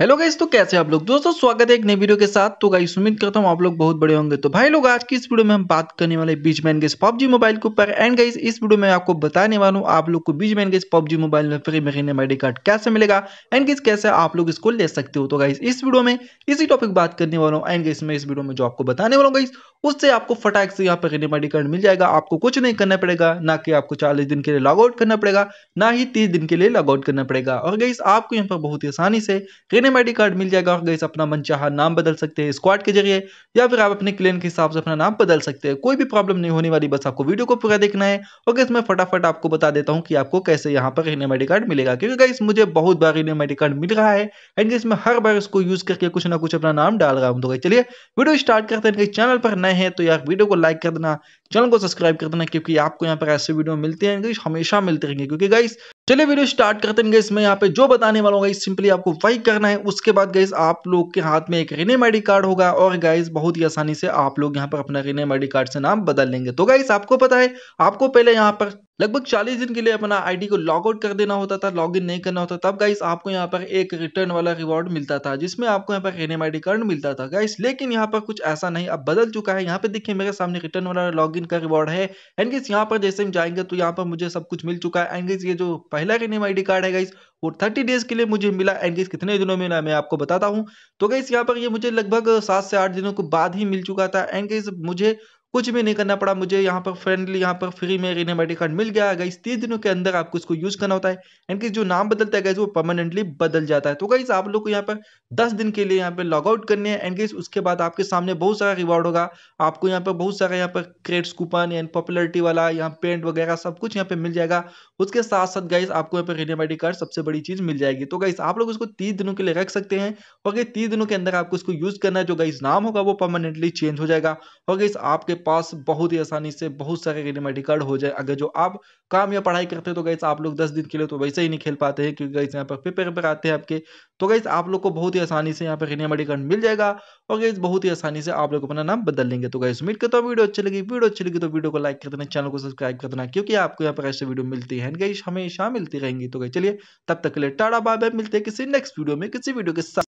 hello guys तो कैसे आप लोग दोस्तों स्वागत है एक नई वीडियो के साथ तो गाइस उम्मीद करता हूँ आप लोग बहुत बड़े होंगे तो भाई लोग आज की इस वीडियो में हम बात करने वाले बीच मैन गेस पबजी मोबाइल के ऊपर एंड गाइस इस वीडियो में आपको बताने वाला हूँ आप लोग को बीच मैन गेस पबजी मोबाइल में फ्री महीने आई कार्ड कैसे मिलेगा एंड गाइस कैसे आप लोग इसको ले सकते हो तो गाइस इस वीडियो में इसी टॉपिक बात करने वाला हूँ एंड गाइस मैं इस वीडियो में जो आपको बताने वाला हूँ गाइस उससे आपको फटाक से यहाँ पर रेडीम आई कार्ड मिल जाएगा आपको कुछ नहीं करना पड़ेगा ना कि आपको चालीस दिन के लिए लॉग आउट करना पड़ेगा ना ही तीस दिन के लिए लॉग आउट करना पड़ेगा और गाइस आपको यहाँ पर बहुत ही आसानी से रेडीम रैंडम आई कार्ड मिल जाएगा और गैस अपना मन चाह नाम बदल सकते हैं स्क्वाड के जरिए या फिर आप अपने क्लेन के हिसाब से अपना नाम बदल सकते हैं कोई भी प्रॉब्लम नहीं होने वाली बस आपको वीडियो को पूरा देखना है और गैस मैं फटाफट आपको बता देता हूँ कि आपको कैसे यहाँ पर रैंडम आई कार्ड मिलेगा क्योंकि गैस मुझे बहुत बार रैंडम आई कार्ड मिल रहा है एंड गैस मैं हर बार इसको यूज करके कुछ ना कुछ अपना नाम डाल रहा हूँ तो चलिए वीडियो स्टार्ट करते हैं चैनल पर नए हैं तो यार वीडियो को लाइक कर देना चैनल को सब्सक्राइब कर देना क्योंकि आपको यहाँ पर ऐसे वीडियो मिलते हैं हमेशा मिलते रहेंगे क्योंकि गाइस चलिए वीडियो स्टार्ट करते हैं गाइस मैं यहाँ पे जो बताने वाला हूँ गाइस सिंपली आपको वही करना है उसके बाद गाइस आप लोग के हाथ में एक रिनेम आई कार्ड होगा और गाइस बहुत ही आसानी से आप लोग यहाँ पर अपना रिनेम आई कार्ड से नाम बदल लेंगे तो गाइस आपको पता है आपको पहले यहाँ पर लगभग 40 दिन के लिए अपना आईडी को लॉग आउट कर देना होता था लॉग इन नहीं करना होता तब गाइस आपको यहाँ पर एक रिटर्न वाला रिवॉर्ड मिलता था जिसमें आपको यहाँ पर एन आई कार्ड मिलता था गाइस लेकिन यहाँ पर कुछ ऐसा नहीं अब बदल चुका है यहाँ पे देखिए मेरे सामने रिटर्न वाला लॉग इन का रिवॉर्ड है एंड गाइस यहाँ पर जैसे हम जाएंगे तो यहाँ पर मुझे सब कुछ मिल चुका है एंड गाइस ये जो पहला एन आई कार्ड है गाइस वो थर्टी डेज के लिए मुझे मिला एंड गैस कितने दिनों में मिला मैं आपको बताता हूँ तो गाइस यहाँ पर ये मुझे लगभग सात से आठ दिनों के बाद ही मिल चुका था एंड गैस मुझे कुछ भी नहीं करना पड़ा मुझे यहाँ पर फ्रेंडली यहाँ पर फ्री में रिनेमेटिक कार्ड मिल गया गाइस तीस दिनों के अंदर आपको इसको यूज करना होता है एंड कि जो नाम बदलता है गाइस वो परमानेंटली बदल जाता है तो गाइस आप लोग को यहाँ पर दस दिन के लिए यहाँ पर लॉग आउट करने हैं एंड गाइस उसके बाद आपके सामने बहुत सारा रिवॉर्ड होगा आपको यहाँ पर बहुत सारा यहाँ पर क्रेड्स कूपन एंड पॉपुलरिटी वाला यहाँ पेंट वगैरह सब कुछ यहाँ पे मिल जाएगा उसके साथ साथ गाइस आपको यहाँ पर रिनेमेटिक कार्ड सबसे बड़ी चीज मिल जाएगी तो गाइस आप लोग इसको तीस दिनों के लिए रख सकते हैं और तीस दिनों के अंदर आपको इसको यूज करना है जो गाइस नाम होगा वो परमानेंटली चेंज हो जाएगा और गाइस आपके पास बहुत ही आसानी से बहुत सारे रेडीमेड कार्ड हो जाए अगर जो आप काम या पढ़ाई करते हैं तो गैस आप लोग दस दिन के लिए तो वैसे ही नहीं खेल पाते हैं क्योंकि गैस यहाँ पर पेपर पर आते हैं आपके तो गैस आप लोग को बहुत ही आसानी से यहाँ पर रेडीमेड कार्ड मिल जाएगा और गैस बहुत ही आसानी से आप लोग अपना नाम बदल लेंगे तो गैस उम्मीद करता हूँ वीडियो अच्छी लगी वीडियो अच्छी लगी तो वीडियो को लाइक कर देना चैनल को सब्सक्राइब कर देना क्योंकि आपको यहाँ पर ऐसे वीडियो मिलती है गई हमेशा मिलती रहेंगी तो गई चलिए तब तक के लिए टाटा बाबा मिलते हैं किसी नेक्स्ट वीडियो में किसी वीडियो के साथ